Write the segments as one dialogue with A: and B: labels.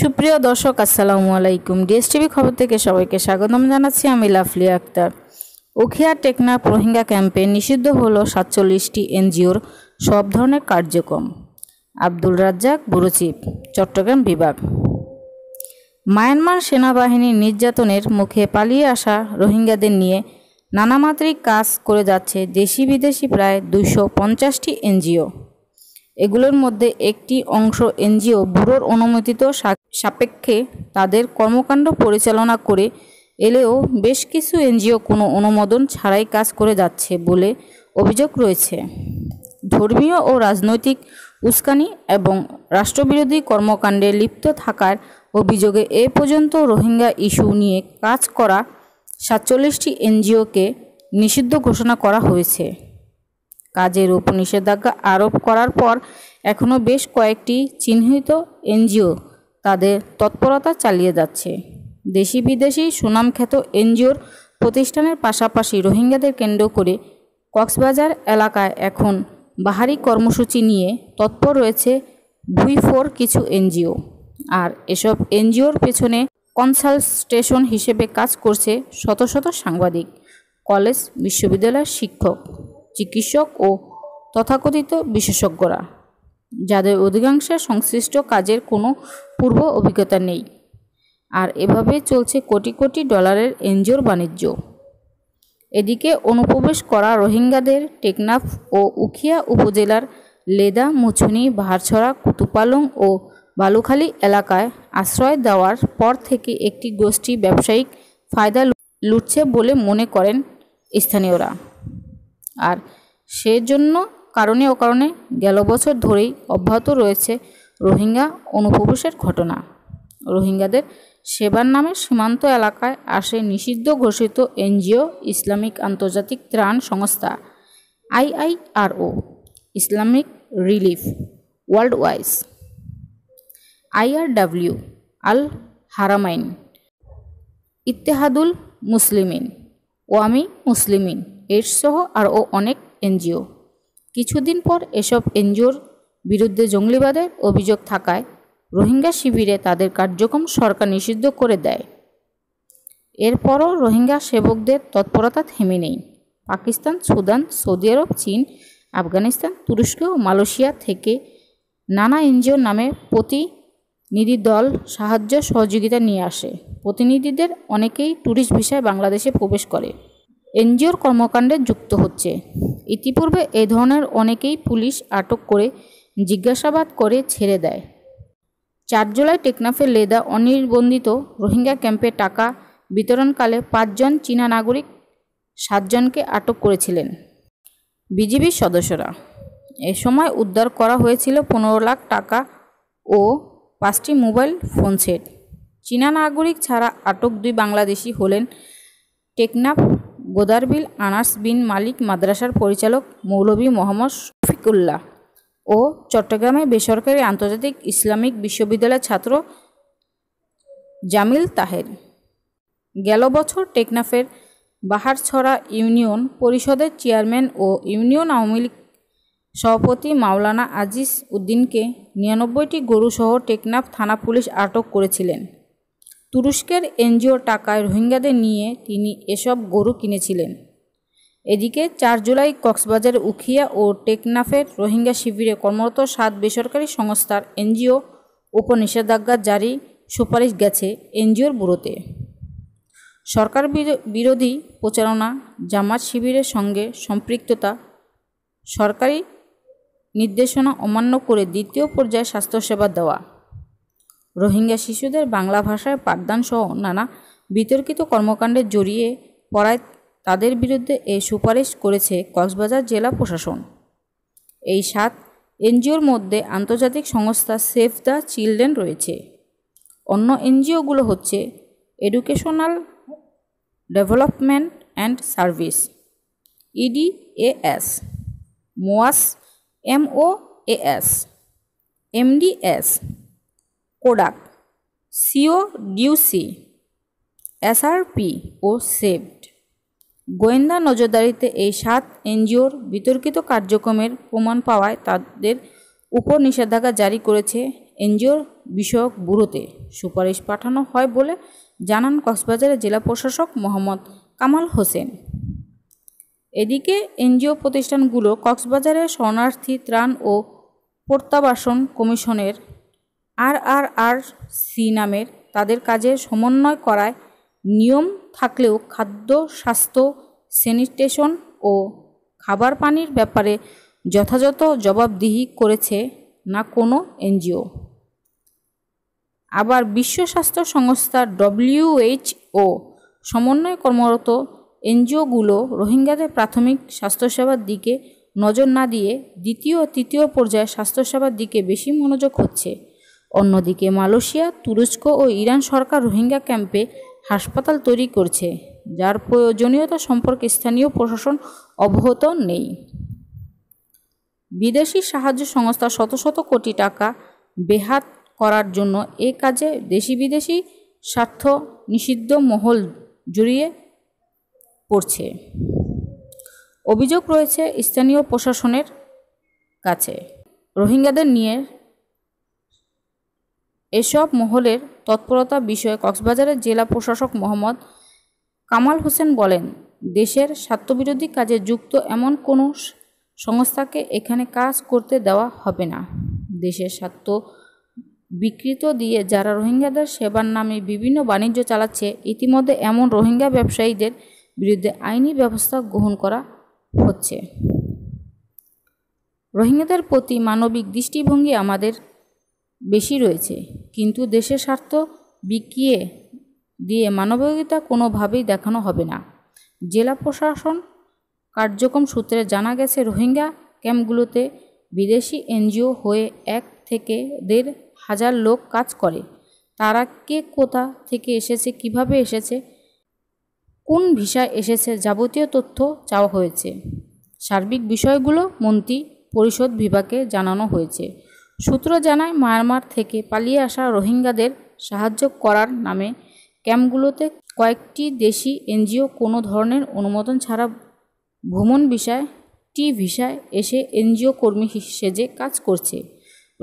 A: সুপ্রিয় দর্শক আসসালামু আলাইকুম ডিএসটিভি খবর থেকে সবাইকে স্বাগতম জানাচ্ছি আমি লাফলি আক্তার উখিয়া টেকনা রোহিঙ্গা ক্যাম্পে নিষিদ্ধ হল সাতচল্লিশটি এনজিওর সব ধরনের কার্যক্রম আব্দুল রাজ্জাক বুরুচিপ চট্টগ্রাম বিভাগ মায়ানমার সেনাবাহিনীর নির্যাতনের মুখে পালিয়ে আসা রোহিঙ্গাদের নিয়ে নানামাত্রিক কাজ করে যাচ্ছে দেশি বিদেশি প্রায় দুশো পঞ্চাশটি এনজিও এগুলোর মধ্যে একটি অংশ এনজিও ব্যুরোর অনুমোদিত সাপেক্ষে তাদের কর্মকাণ্ড পরিচালনা করে এলেও বেশ কিছু এনজিও কোনো অনুমোদন ছাড়াই কাজ করে যাচ্ছে বলে অভিযোগ রয়েছে ধর্মীয় ও রাজনৈতিক উস্কানি এবং রাষ্ট্রবিরোধী কর্মকাণ্ডে লিপ্ত থাকার অভিযোগে এ পর্যন্ত রোহিঙ্গা ইস্যু নিয়ে কাজ করা সাতচল্লিশটি এনজিওকে নিষিদ্ধ ঘোষণা করা হয়েছে কাজের উপর নিষেধাজ্ঞা আরোপ করার পর এখনও বেশ কয়েকটি চিহ্নিত এনজিও তাদের তৎপরতা চালিয়ে যাচ্ছে দেশি বিদেশি সুনামখ্যাত এনজিওর প্রতিষ্ঠানের পাশাপাশি রোহিঙ্গাদের কেন্দ্র করে কক্সবাজার এলাকায় এখন বাহারি কর্মসূচি নিয়ে তৎপর রয়েছে ফোর কিছু এনজিও আর এসব এনজিওর পেছনে কনসালস্টেশন হিসেবে কাজ করছে শত শত সাংবাদিক কলেজ বিশ্ববিদ্যালয়ের শিক্ষক চিকিৎসক ও তথাকথিত বিশেষজ্ঞরা যাদের অধিকাংশের সংশ্লিষ্ট কাজের কোনো পূর্ব অভিজ্ঞতা নেই আর এভাবে চলছে কোটি কোটি ডলারের এনজিওর বাণিজ্য এদিকে অনুপ্রবেশ করা রোহিঙ্গাদের টেকনাফ ও উখিয়া উপজেলার লেদা মুছুনি ভারছড়া কুতুপালং ও বালুখালী এলাকায় আশ্রয় দেওয়ার পর থেকে একটি গোষ্ঠী ব্যবসায়িক ফায়দা লুটছে বলে মনে করেন স্থানীয়রা আর সেজন্য কারণে ও কারণে গেল বছর ধরেই অব্যাহত রয়েছে রোহিঙ্গা অনুপ্রবেশের ঘটনা রোহিঙ্গাদের সেবার নামে সীমান্ত এলাকায় আসে নিষিদ্ধ ঘোষিত এনজিও ইসলামিক আন্তর্জাতিক ত্রাণ সংস্থা IIRO Islamic relief worldwide IRW Al Haramain Ittehadul Muslimin ও আমি মুসলিমিন সহ আর ও অনেক এনজিও কিছুদিন পর এসব এনজিওর বিরুদ্ধে জঙ্গলিবাদের অভিযোগ থাকায় রোহিঙ্গা শিবিরে তাদের কার্যক্রম সরকার নিষিদ্ধ করে দেয় এরপরও রোহিঙ্গা সেবকদের তৎপরতা থেমে নেই পাকিস্তান সুদান সৌদি আরব চীন আফগানিস্তান তুরস্ক ও মালয়েশিয়া থেকে নানা এনজিওর নামে প্রতি নিধি দল সাহায্য সহযোগিতা নিয়ে আসে প্রতিনিধিদের অনেকেই ট্যুরিস্ট ভিসায় বাংলাদেশে প্রবেশ করে এনজিওর কর্মকাণ্ডে যুক্ত হচ্ছে ইতিপূর্বে এ ধরনের অনেকেই পুলিশ আটক করে জিজ্ঞাসাবাদ করে ছেড়ে দেয় চার জুলাই টেকনাফের লেদা অনির্বন্ধিত রোহিঙ্গা ক্যাম্পে টাকা বিতরণকালে পাঁচজন চীনা নাগরিক সাতজনকে আটক করেছিলেন বিজিবির সদস্যরা এ সময় উদ্ধার করা হয়েছিল পনেরো লাখ টাকা ও পাঁচটি মোবাইল ফোন সেট চীনা নাগরিক ছাড়া আটক দুই বাংলাদেশি হলেন টেকনাফ গোদারবিল আনার্স বিন মালিক মাদ্রাসার পরিচালক মৌলভী মোহাম্মদ শফিকুল্লাহ ও চট্টগ্রামে বেসরকারি আন্তর্জাতিক ইসলামিক বিশ্ববিদ্যালয়ের ছাত্র জামিল তাহের গেল বছর টেকনাফের বাহারছড়া ইউনিয়ন পরিষদের চেয়ারম্যান ও ইউনিয়ন আওয়ামী লীগ সভাপতি মাওলানা আজিজ উদ্দিনকে নিরানব্বইটি গরুসহ টেকনাফ থানা পুলিশ আটক করেছিলেন তুরস্কের এনজিওর টাকায় রোহিঙ্গাদের নিয়ে তিনি এসব গরু কিনেছিলেন এদিকে চার জুলাই কক্সবাজার উখিয়া ও টেকনাফের রোহিঙ্গা শিবিরে কর্মরত সাত বেসরকারি সংস্থার এনজিও উপর নিষেধাজ্ঞা জারি সুপারিশ গেছে এনজিওর ব্যুরোতে সরকার বিরোধী প্রচারণা জামাত শিবিরের সঙ্গে সম্পৃক্ততা সরকারি নির্দেশনা অমান্য করে দ্বিতীয় পর্যায়ে স্বাস্থ্যসেবা দেওয়া রোহিঙ্গা শিশুদের বাংলা ভাষায় পাঠদানসহ নানা বিতর্কিত কর্মকাণ্ডে জড়িয়ে পড়ায় তাদের বিরুদ্ধে এ সুপারিশ করেছে কক্সবাজার জেলা প্রশাসন এই সাত এনজিওর মধ্যে আন্তর্জাতিক সংস্থা সেভ দ্য চিলড্রেন রয়েছে অন্য এনজিওগুলো হচ্ছে educational development and service EDAS MOAS MO S MDS কোডাক সিও ডিউসি এসআরপি ও সেভড গোয়েন্দা নজরদারিতে এই সাত এনজিওর বিতর্কিত কার্যক্রমের প্রমাণ পাওয়ায় তাদের উপর নিষেধাজ্ঞা জারি করেছে এনজিওর বিষয়ক ব্যুরোতে সুপারিশ পাঠানো হয় বলে জানান কক্সবাজারের জেলা প্রশাসক মোহাম্মদ কামাল হোসেন এদিকে এনজিও প্রতিষ্ঠানগুলো কক্সবাজারের শরণার্থী ত্রাণ ও প্রত্যাবাসন কমিশনের আর আর আর সি নামের তাদের কাজে সমন্বয় করায় নিয়ম থাকলেও খাদ্য স্বাস্থ্য স্যানিটেশন ও খাবার পানির ব্যাপারে যথাযথ জবাবদিহি করেছে না কোনো এনজিও আবার বিশ্ব স্বাস্থ্য সংস্থা ডব্লিউএইচও সমন্বয় কর্মরত এনজিওগুলো রোহিঙ্গাদের প্রাথমিক স্বাস্থ্যসেবার দিকে নজর না দিয়ে দ্বিতীয় ও তৃতীয় পর্যায়ে স্বাস্থ্যসেবার দিকে বেশি মনোযোগ হচ্ছে অন্যদিকে মালয়েশিয়া তুরস্ক ও ইরান সরকার রোহিঙ্গা ক্যাম্পে হাসপাতাল তৈরি করছে যার প্রয়োজনীয়তা সম্পর্কে স্থানীয় প্রশাসন অবহত নেই বিদেশি সাহায্য সংস্থা শত শত কোটি টাকা বেহাত করার জন্য এ কাজে দেশি বিদেশি স্বার্থ নিষিদ্ধ মহল জড়িয়ে করছে অভিযোগ রয়েছে স্থানীয় প্রশাসনের কাছে রোহিঙ্গাদের নিয়ে এসব মহলের তৎপরতা বিষয়ে কক্সবাজারের জেলা প্রশাসক মোহাম্মদ কামাল হোসেন বলেন দেশের স্বার্থবিরোধী কাজে যুক্ত এমন কোনো সংস্থাকে এখানে কাজ করতে দেওয়া হবে না দেশের স্বার্থ বিকৃত দিয়ে যারা রোহিঙ্গাদের সেবার নামে বিভিন্ন বাণিজ্য চালাচ্ছে ইতিমধ্যে এমন রোহিঙ্গা ব্যবসায়ীদের বিরুদ্ধে আইনি ব্যবস্থা গ্রহণ করা হচ্ছে রোহিঙ্গাদের প্রতি মানবিক দৃষ্টিভঙ্গি আমাদের বেশি রয়েছে কিন্তু দেশের স্বার্থ বিকিয়ে দিয়ে মানবিকতা কোনোভাবেই দেখানো হবে না জেলা প্রশাসন কার্যক্রম সূত্রে জানা গেছে রোহিঙ্গা ক্যাম্পগুলোতে বিদেশি এনজিও হয়ে এক থেকে দেড় হাজার লোক কাজ করে তারা কে কোথা থেকে এসেছে কিভাবে এসেছে কোন ভিসায় এসেছে যাবতীয় তথ্য চাওয়া হয়েছে সার্বিক বিষয়গুলো মন্ত্রী পরিষদ বিভাগে জানানো হয়েছে সূত্র জানায় মায়ানমার থেকে পালিয়ে আসা রোহিঙ্গাদের সাহায্য করার নামে ক্যাম্পগুলোতে কয়েকটি দেশি এনজিও কোনো ধরনের অনুমোদন ছাড়া ভ্রমণ বিষয় টি ভিসায় এসে এনজিও কর্মী সেজে কাজ করছে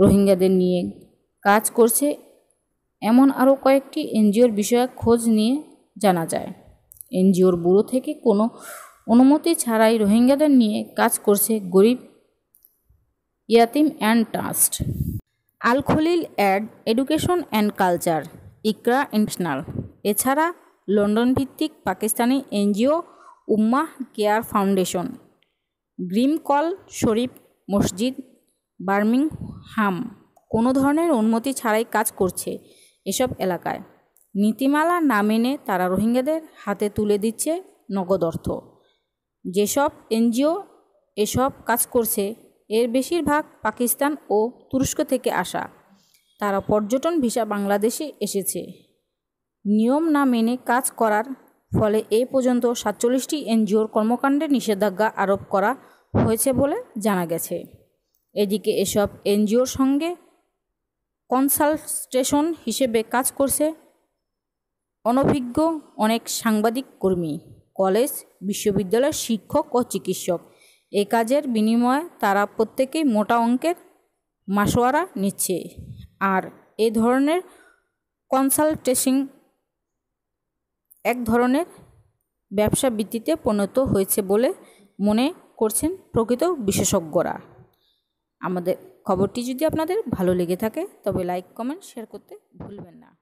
A: রোহিঙ্গাদের নিয়ে কাজ করছে এমন আরও কয়েকটি এনজিওর বিষয়ে খোঁজ নিয়ে জানা যায় এনজিওর ব্যুরো থেকে কোনো অনুমতি ছাড়াই রোহিঙ্গাদের নিয়ে কাজ করছে গরিব ইয়াতিম and trust Al Khalil ad education and culture Iqra international এছাড়া লন্ডন ভিত্তিক Pakistani NGO Ummah care foundation গ্রিম কল শরীফ মসজিদ বার্মিংহাম কোনো ধরনের অনুমতি ছাড়াই কাজ করছে এসব এলাকায় নীতিমালা না মেনে তারা রোহিঙ্গাদের হাতে তুলে দিচ্ছে নগদ অর্থ যেসব এনজিও এসব কাজ করছে এর বেশিরভাগ পাকিস্তান ও তুরস্ক থেকে আসা তারা পর্যটন ভিসা বাংলাদেশে এসেছে নিয়ম না মেনে কাজ করার ফলে এ পর্যন্ত সাতচল্লিশটি এনজিওর কর্মকাণ্ডে নিষেধাজ্ঞা আরোপ করা হয়েছে বলে জানা গেছে এদিকে এসব এনজিওর সঙ্গে কনসালটেশন হিসেবে কাজ করছে অনভিজ্ঞ অনেক সাংবাদিক কর্মী কলেজ বিশ্ববিদ্যালয়ের শিক্ষক ও চিকিৎসক এ কাজের বিনিময়ে তারা প্রত্যেকেই মোটা অঙ্কের মাসোয়ারা নিচ্ছে আর এ ধরনের কনসালটেশিং এক ধরনের ব্যবসা ভিত্তিতে পরিণত হয়েছে বলে মনে করছেন প্রকৃত বিশেষজ্ঞরা আমাদের খবরটি যদি আপনাদের ভালো লেগে থাকে তবে লাইক কমেন্ট শেয়ার করতে ভুলবেন না